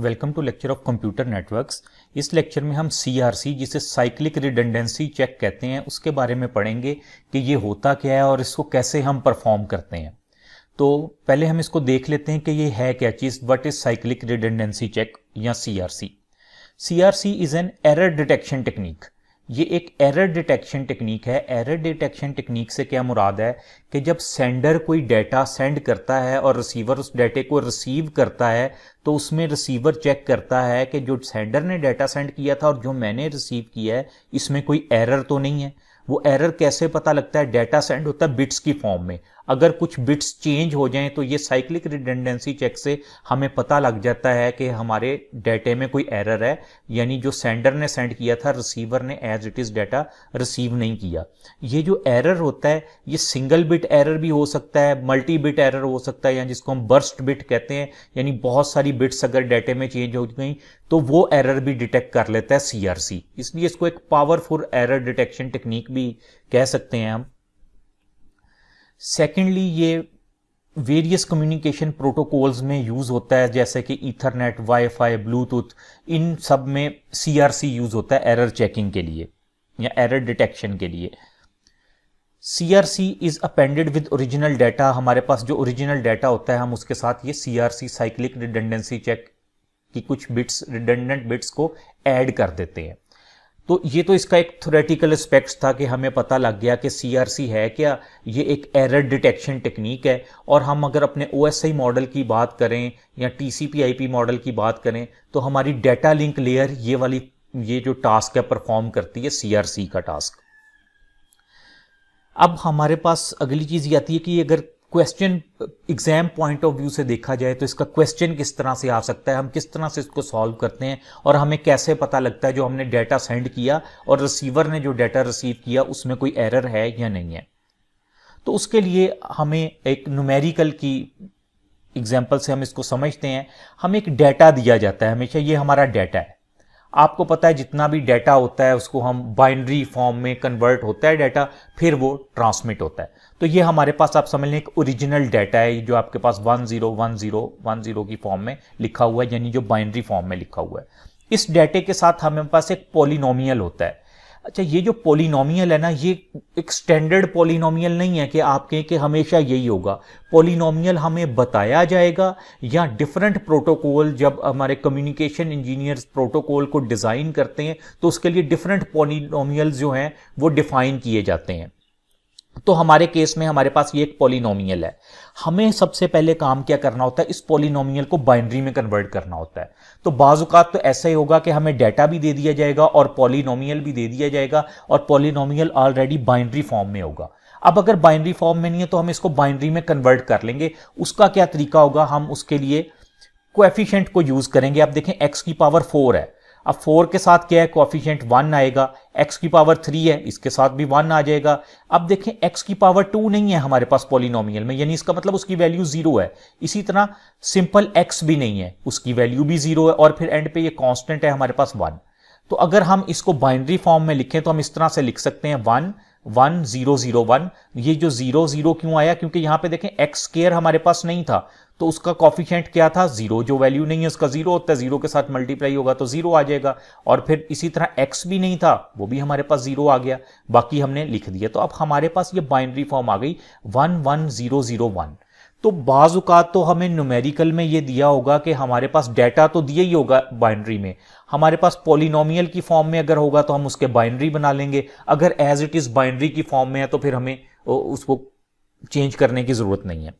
welcome to lecture of computer networks इस lecture में हम सी जिसे साइक्लिक रिडेंडेंसी चेक कहते हैं उसके बारे में पढ़ेंगे कि ये होता क्या है और इसको कैसे हम परफॉर्म करते हैं तो पहले हम इसको देख लेते हैं कि ये है क्या चीज़ what is cyclic redundancy check या C R C C R C is an error detection technique ये एक एरर डिटेक्शन टेक्निक है एरर डिटेक्शन टेक्निक से क्या मुराद है कि जब सेंडर कोई डेटा सेंड करता है और रिसीवर उस डेटे को रिसीव करता है तो उसमें रिसीवर चेक करता है कि जो सेंडर ने डेटा सेंड किया था और जो मैंने रिसीव किया है इसमें कोई एरर तो नहीं है वो एरर कैसे पता लगता है डेटा सेंड होता है बिट्स की फॉर्म में अगर कुछ बिट्स चेंज हो जाएं तो ये साइक्लिक रिडेंडेंसी चेक से हमें पता लग जाता है कि हमारे डेटे में कोई एरर है यानी जो सेंडर ने सेंड किया था रिसीवर ने as it is data receive नहीं किया ये जो एरर होता है ये सिंगल बिट एरर भी हो सकता है मल्टी बिट एरर हो सकता है या जिसको हम बर्स्ट बिट कहते हैं यानी बहुत सारी बिट्स अगर डेटे में चेंज हो गई तो वो एरर भी डिटेक्ट कर लेता है सीआरसी इसलिए इसको एक पावरफुल एरर डिटेक्शन टेक्निक भी कह सकते हैं हम सेकेंडली ये वेरियस कम्युनिकेशन प्रोटोकॉल्स में यूज़ होता है जैसे कि ईथरनेट वाईफाई ब्लूटूथ इन सब में सीआरसी यूज़ होता है एरर चेकिंग के लिए या एरर डिटेक्शन के लिए CRC is appended with original data हमारे पास जो ओरिजिनल डाटा होता है हम उसके साथ ये सीआरसी साइक्लिक रिडेंडेंसी चेक की कुछ बिट्स रिडेंडेंट बिट्स को ऐड कर देते हैं तो ये तो इसका एक थोरेटिकल एस्पेक्ट था कि हमें पता लग गया कि सी है क्या ये एक एरर डिटेक्शन टेक्निक है और हम अगर अपने ओ मॉडल की बात करें या टी मॉडल की बात करें तो हमारी डेटा लिंक लेयर ये वाली ये जो टास्क है परफॉर्म करती है सी का टास्क अब हमारे पास अगली चीज़ ये आती है कि अगर question exam point of view से देखा जाए तो इसका क्वेश्चन किस तरह से आ सकता है हम किस तरह से इसको सॉल्व करते हैं और हमें कैसे पता लगता है जो हमने डाटा सेंड किया और रिसीवर ने जो डाटा रिसीव किया उसमें कोई एरर है या नहीं है तो उसके लिए हमें एक न्यूमेरिकल की एग्जाम्पल से हम इसको समझते हैं हमें एक डाटा दिया जाता है हमेशा ये हमारा डाटा है आपको पता है जितना भी डेटा होता है उसको हम बाइनरी फॉर्म में कन्वर्ट होता है डाटा फिर वो ट्रांसमिट होता है तो ये हमारे पास आप समझ लें एक ओरिजिनल डाटा है जो आपके पास one one one zero zero zero की फॉर्म में लिखा हुआ है यानी जो बाइनरी फॉर्म में लिखा हुआ है इस डेटे के साथ हमारे पास एक पोलिनोमियल होता है अच्छा ये जो पोलिनोमियल है ना ये एक स्टैंडर्ड पोलिनोमियल नहीं है कि आपके कि हमेशा यही होगा पोलिनोमियल हमें बताया जाएगा या डिफरेंट प्रोटोकॉल जब हमारे कम्युनिकेशन इंजीनियर्स प्रोटोकॉल को डिज़ाइन करते हैं तो उसके लिए डिफरेंट पोलिनोमियल जो हैं वो डिफाइन किए जाते हैं तो हमारे केस में हमारे पास ये एक पॉलिनोमियल है हमें सबसे पहले काम क्या करना होता है इस पॉलिनोमियल को बाइंड्री में कन्वर्ट करना होता है तो बाजुकात तो ऐसा ही होगा कि हमें डेटा भी दे दिया जाएगा और पॉलिनोमियल भी दे दिया जाएगा और पॉलिनोमियल ऑलरेडी बाइंड्री फॉर्म में होगा अब अगर बाइंड्री फॉर्म में नहीं है तो हम इसको बाइंड्री में कन्वर्ट कर लेंगे उसका क्या तरीका होगा हम उसके लिए कोएफिशिएंट को यूज करेंगे आप देखें एक्स की पावर फोर है अब फोर के साथ क्या है कोफिशियंट वन आएगा एक्स की पावर थ्री है इसके साथ भी वन आ जाएगा अब देखें एक्स की पावर टू नहीं है हमारे पास पॉलिनोमियल में यानी इसका मतलब उसकी वैल्यू जीरो है इसी तरह सिंपल एक्स भी नहीं है उसकी वैल्यू भी जीरो है और फिर एंड पे ये कांस्टेंट है हमारे पास वन तो अगर हम इसको बाइनरी फॉर्म में लिखें तो हम इस तरह से लिख सकते हैं one one zero zero one ये जो जीरो जीरो क्यों आया क्योंकि यहां पे देखें एक्स केयर हमारे पास नहीं था तो उसका कॉफिशेंट क्या था जीरो जो वैल्यू नहीं है उसका जीरो होता है जीरो के साथ मल्टीप्लाई होगा तो जीरो आ जाएगा और फिर इसी तरह एक्स भी नहीं था वो भी हमारे पास जीरो आ गया बाकी हमने लिख दिया तो अब हमारे पास ये बाइनरी फॉर्म आ गई one one zero zero one तो बाजुकात तो हमें न्यूमेरिकल में ये दिया होगा कि हमारे पास डेटा तो दिया ही होगा बाइंड्री में हमारे पास पॉलिनोमियल की फॉर्म में अगर होगा तो हम उसके बाइंड्री बना लेंगे अगर एज इट इज़ बाइंड्री की फॉर्म में है तो फिर हमें उसको चेंज करने की ज़रूरत नहीं है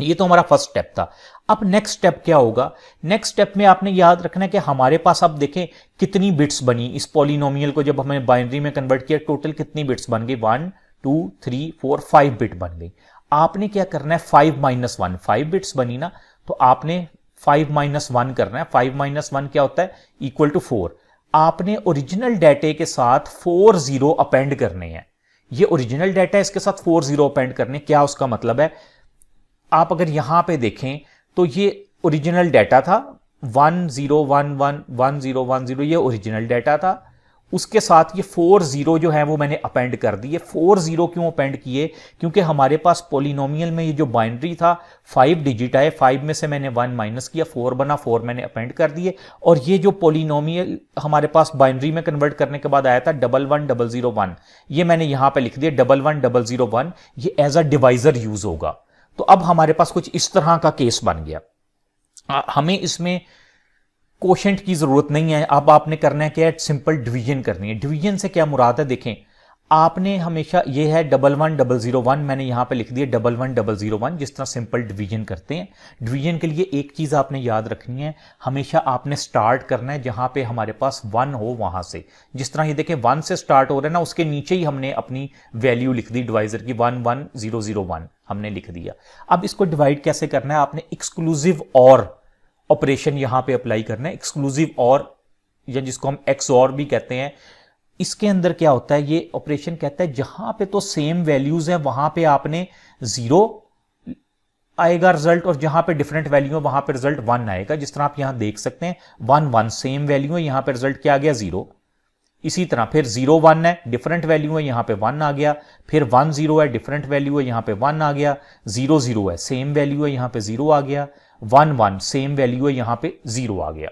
ये तो हमारा फर्स्ट स्टेप था अब नेक्स्ट स्टेप क्या होगा नेक्स्ट स्टेप में आपने याद रखना है कि हमारे पास आप देखें कितनी बिट्स बनी इस पॉलिनोमियल को जब हमने बाइनरी में कन्वर्ट किया टोटल कितनी बिट्स बन गई one two three four five bit बन गई आपने क्या करना है five minus one five bits बनी ना तो आपने फाइव माइनस वन करना है फाइव माइनस वन क्या होता है इक्वल टू फोर आपने ओरिजिनल डेटे के साथ फोर जीरो अपेंड करने हैं ये ओरिजिनल डेटा है इसके साथ फोर जीरो अपेंड करने क्या उसका मतलब है आप अगर यहां पे देखें तो ये ओरिजिनल डेटा था one zero one one one zero one zero original data था उसके साथ ये फोर ज़ीरो जो है वो मैंने अपेंड कर दी ये फोर ज़ीरो क्यों अपेंड किए क्योंकि हमारे पास पोलिनोमियल में ये जो बाइंड्री था फाइव डिजिट आए फाइव में से मैंने वन माइनस किया फोर बना फोर मैंने अपेंड कर दिए और ये जो पोलिनोमियल हमारे पास बाइंड्री में कन्वर्ट करने के बाद आया था double one double zero one ये मैंने यहां पर लिख दिया double one double zero one ये एज अ डिवाइज़र यूज़ होगा तो अब हमारे पास कुछ इस तरह का केस बन गया हमें इसमें कोशेंट की जरूरत नहीं है अब आपने करना है क्या सिंपल डिवीजन करनी है डिवीजन से क्या मुराद है देखें आपने हमेशा ये है double one double zero one मैंने यहाँ पे लिख दिया double one double zero one जिस तरह सिंपल डिवीजन करते हैं डिवीजन के लिए एक चीज़ आपने याद रखनी है हमेशा आपने स्टार्ट करना है जहाँ पे हमारे पास वन हो वहाँ से जिस तरह ये देखें वन से स्टार्ट हो रहा है ना उसके नीचे ही हमने अपनी वैल्यू लिख दी डिवाइजर की one one zero zero one हमने लिख दिया अब इसको डिवाइड कैसे करना है आपने एक्सक्लूसिव और ऑपरेशन यहां पे अप्लाई करना है एक्सक्लूसिव और या जिसको हम एक्स और भी कहते हैं इसके अंदर क्या होता है ये ऑपरेशन कहता है जहां पे तो सेम वैल्यूज है वहां पे आपने जीरो आएगा रिजल्ट और जहां पे डिफरेंट वैल्यू है वहां पे रिजल्ट वन आएगा जिस तरह आप यहां देख सकते हैं वन वन सेम वैल्यू है यहां पे रिजल्ट क्या आ गया जीरो इसी तरह फिर जीरो वन है डिफरेंट वैल्यू है यहां पे वन आ गया फिर वन जीरो है डिफरेंट वैल्यू है यहां पे वन आ गया जीरो जीरो है सेम वैल्यू है यहां पे जीरो आ गया वन वन सेम वैल्यू है यहां पे जीरो आ गया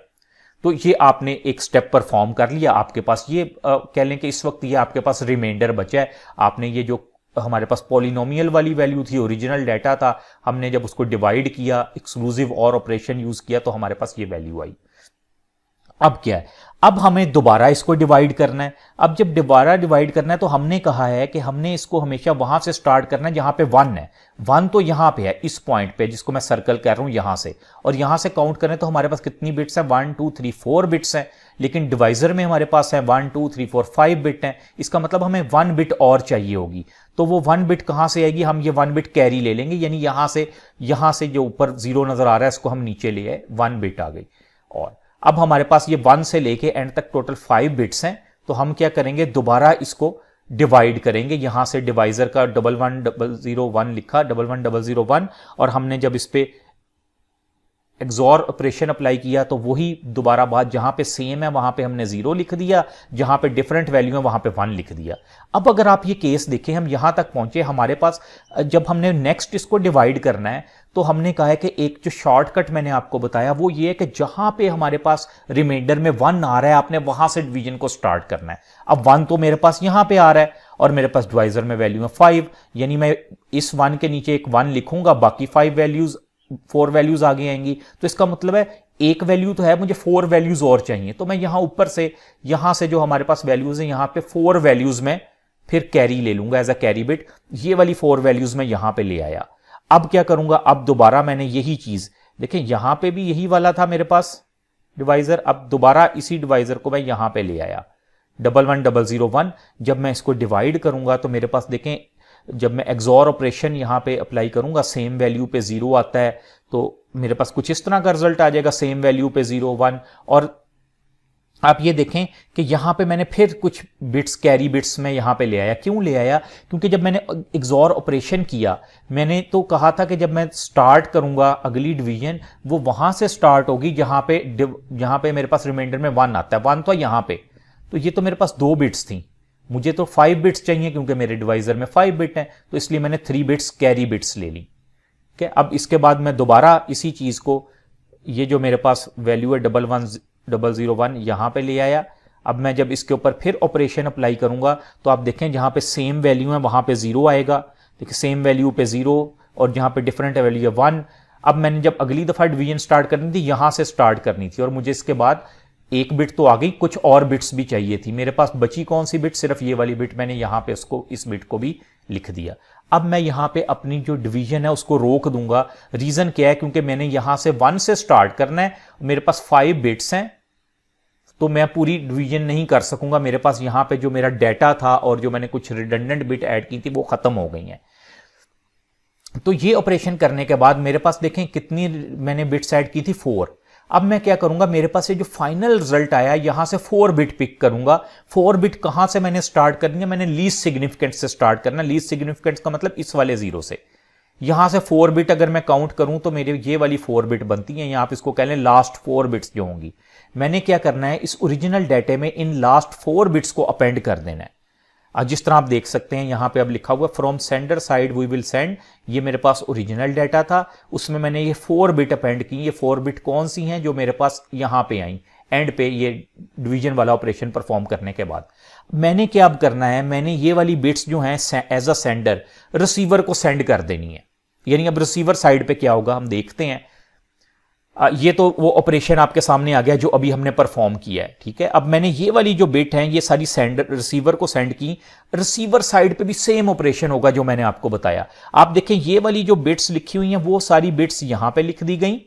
तो ये आपने एक स्टेप परफॉर्म कर लिया आपके पास ये कह लें कि इस वक्त ये आपके पास रिमाइंडर बचा है आपने ये जो हमारे पास पॉलिनोमियल वाली वैल्यू थी ओरिजिनल डाटा था हमने जब उसको डिवाइड किया एक्सक्लूसिव और ऑपरेशन यूज किया तो हमारे पास ये वैल्यू आई अब क्या है अब हमें दोबारा इसको डिवाइड करना है अब जब दोबारा डिवाइड करना है तो हमने कहा है कि हमने इसको हमेशा वहां से स्टार्ट करना है जहां पे वन है वन तो यहां पे है इस पॉइंट पे जिसको मैं सर्कल कर रहा हूं यहां से और यहां से काउंट करें तो हमारे पास कितनी बिट्स हैं one two three four bits हैं लेकिन डिवाइजर में हमारे पास है one two three four five bit हैं इसका मतलब हमें वन बिट और चाहिए होगी तो वो वन बिट कहां से आएगी हम ये वन बिट कैरी ले लेंगे यानी यहां से यहां से जो ऊपर जीरो नज़र आ रहा है इसको हम नीचे ले आए वन बिट आ गई और अब हमारे पास ये वन से लेके एंड तक टोटल फाइव बिट्स हैं तो हम क्या करेंगे दोबारा इसको डिवाइड करेंगे यहां से डिवाइजर का double one double zero one लिखा double one double zero one और हमने जब इस पर एग्जॉर ऑपरेशन अप्लाई किया तो वही दोबारा बात जहां पे सेम है वहां पे हमने जीरो लिख दिया जहां पे डिफरेंट वैल्यू है वहां पे वन लिख दिया अब अगर आप ये केस देखें हम यहां तक पहुंचे हमारे पास जब हमने नेक्स्ट इसको डिवाइड करना है तो हमने कहा है कि एक जो शॉर्टकट मैंने आपको बताया वो ये है कि जहां पे हमारे पास रिमाइंडर में वन आ रहा है आपने वहां से डिवीजन को स्टार्ट करना है अब वन तो मेरे पास यहां पे आ रहा है और मेरे पास डिवाइजर में वैल्यू है फाइव यानी मैं इस वन के नीचे एक वन लिखूंगा बाकी फाइव वैल्यूज फोर वैल्यूज आगे आएंगी तो इसका मतलब है एक वैल्यू तो है मुझे फोर वैल्यूज और चाहिए तो मैं यहां ऊपर से यहां से जो हमारे पास वैल्यूज है यहां पे फोर वैल्यूज में फिर कैरी ले लूंगा एज अ कैरी बिट ये वाली फोर वैल्यूज में यहां पे ले आया अब क्या करूंगा अब दोबारा मैंने यही चीज देखें यहां पे भी यही वाला था मेरे पास डिवाइजर अब दोबारा इसी डिवाइजर को मैं यहां पे ले आया double one double zero one जब मैं इसको डिवाइड करूंगा तो मेरे पास देखें जब मैं एग्जॉर ऑपरेशन यहाँ पे अप्लाई करूंगा सेम वैल्यू पे जीरो आता है तो मेरे पास कुछ इस तरह का रिजल्ट आ जाएगा सेम वैल्यू पे जीरो वन और आप ये देखें कि यहां पे मैंने फिर कुछ बिट्स कैरी बिट्स में यहां पे ले आया क्यों ले आया क्योंकि जब मैंने एग्जॉर ऑपरेशन किया मैंने तो कहा था कि जब मैं स्टार्ट करूंगा अगली डिवीजन वो वहां से स्टार्ट होगी जहां पे जहां पे मेरे पास रिमाइंडर में वन आता है वन तो यहां पे तो ये तो मेरे पास दो बिट्स थी मुझे तो फाइव बिट्स चाहिए क्योंकि मेरे डिवाइजर में फाइव बिट हैं तो इसलिए मैंने थ्री बिट्स कैरी बिट्स ले ली ठीक है अब इसके बाद मैं दोबारा इसी चीज़ को ये जो मेरे पास वैल्यू है double one double zero one यहां पर ले आया अब मैं जब इसके ऊपर फिर ऑपरेशन अप्लाई करूंगा तो आप देखें जहां पे सेम वैल्यू है वहां पे ज़ीरो आएगा देखिए सेम वैल्यू पे ज़ीरो और जहां पे डिफरेंट वैल्यू है वन अब मैंने जब अगली दफ़ा डिवीजन स्टार्ट करनी थी यहां से स्टार्ट करनी थी और मुझे इसके बाद एक बिट तो आ गई कुछ और बिट्स भी चाहिए थी मेरे पास बची कौन सी बिट सिर्फ ये वाली बिट मैंने यहां पे उसको इस बिट को भी लिख दिया अब मैं यहां पे अपनी जो डिवीजन है उसको रोक दूंगा रीज़न क्या है क्योंकि मैंने यहां से वन से स्टार्ट करना है मेरे पास फाइव बिट्स हैं तो मैं पूरी डिवीजन नहीं कर सकूंगा मेरे पास यहां पे जो मेरा डेटा था और जो मैंने कुछ रिडंडेंट बिट ऐड की थी वो ख़त्म हो गई हैं तो ये ऑपरेशन करने के बाद मेरे पास देखें कितनी मैंने बिट्स ऐड की थी फोर अब मैं क्या करूंगा मेरे पास ये जो फाइनल रिजल्ट आया यहां से फोर बिट पिक करूंगा फोर बिट कहां से मैंने स्टार्ट करनी है मैंने लीस्ट सिग्निफिकेंट से स्टार्ट करना लीस्ट सिग्निफिकेंट का मतलब इस वाले जीरो से यहां से फोर बिट अगर मैं काउंट करूं तो मेरे ये वाली फोर बिट बनती है या आप इसको कह लें लास्ट फोर बिट्स जो होंगी मैंने क्या करना है इस ओरिजिनल डेटे में इन लास्ट फोर बिट्स को अपेंड कर देना है जिस तरह आप देख सकते हैं यहाँ पे अब लिखा हुआ from sender side we will send ये मेरे पास ओरिजिनल डाटा था उसमें मैंने ये फोर बिट अपेंड की ये फोर बिट कौन सी हैं जो मेरे पास यहाँ पे आई एंड पे ये डिवीजन वाला ऑपरेशन परफॉर्म करने के बाद मैंने क्या अब करना है मैंने ये वाली बिट्स जो हैं एज अ सेंडर रिसीवर को सेंड कर देनी है यानी अब रिसीवर साइड पर क्या होगा हम देखते हैं ये तो वो ऑपरेशन आपके सामने आ गया जो अभी हमने परफॉर्म किया है ठीक है अब मैंने ये वाली जो बिट है ये सारी सेंड रिसीवर को सेंड की रिसीवर साइड पे भी सेम ऑपरेशन होगा जो मैंने आपको बताया आप देखें ये वाली जो बिट्स लिखी हुई हैं वो सारी बिट्स यहां पे लिख दी गई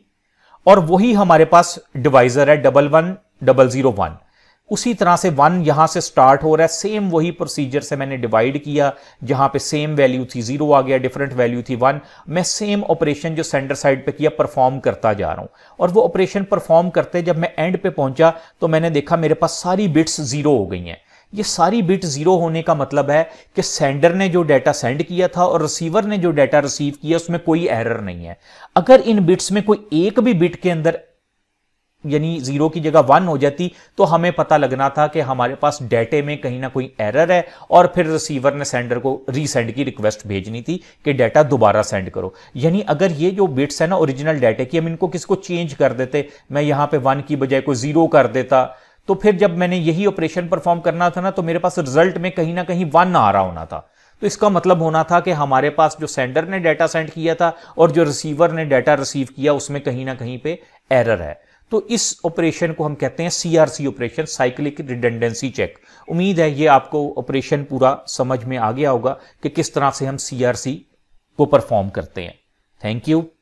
और वही हमारे पास डिवाइजर है double one double zero one उसी तरह से वन यहां से स्टार्ट हो रहा है सेम वही प्रोसीजर से मैंने डिवाइड किया जहां पे सेम वैल्यू थी जीरो आ गया डिफरेंट वैल्यू थी वन मैं सेम ऑपरेशन जो सेंटर साइड पे किया परफॉर्म करता जा रहा हूं और वो ऑपरेशन परफॉर्म करते जब मैं एंड पे पहुंचा तो मैंने देखा मेरे पास सारी बिट्स जीरो हो गई हैं ये सारी बिट जीरो होने का मतलब है कि सेंडर ने जो डाटा सेंड किया था और रिसीवर ने जो डाटा रिसीव किया उसमें कोई एरर नहीं है अगर इन बिट्स में कोई एक भी बिट के अंदर यानी जीरो की जगह वन हो जाती तो हमें पता लगना था कि हमारे पास डेटे में कहीं ना कहीं एरर है और फिर रिसीवर ने सेंडर को रीसेंड की रिक्वेस्ट भेजनी थी कि डेटा दोबारा सेंड करो यानी अगर ये जो बिट्स है ना ओरिजिनल डेटे की हम इनको किसको चेंज कर देते मैं यहां पे वन की बजाय को जीरो कर देता तो फिर जब मैंने यही ऑपरेशन परफॉर्म करना था ना तो मेरे पास रिजल्ट में कहीं ना कहीं वन आ रहा होना था तो इसका मतलब होना था कि हमारे पास जो सेंडर ने डाटा सेंड किया था और जो रिसीवर ने डाटा रिसीव किया उसमें कहीं ना कहीं पे एरर है तो इस ऑपरेशन को हम कहते हैं CRC operation cyclic redundancy check उम्मीद है ये आपको ऑपरेशन पूरा समझ में आ गया होगा कि किस तरह से हम सीआरसी को परफॉर्म करते हैं थैंक यू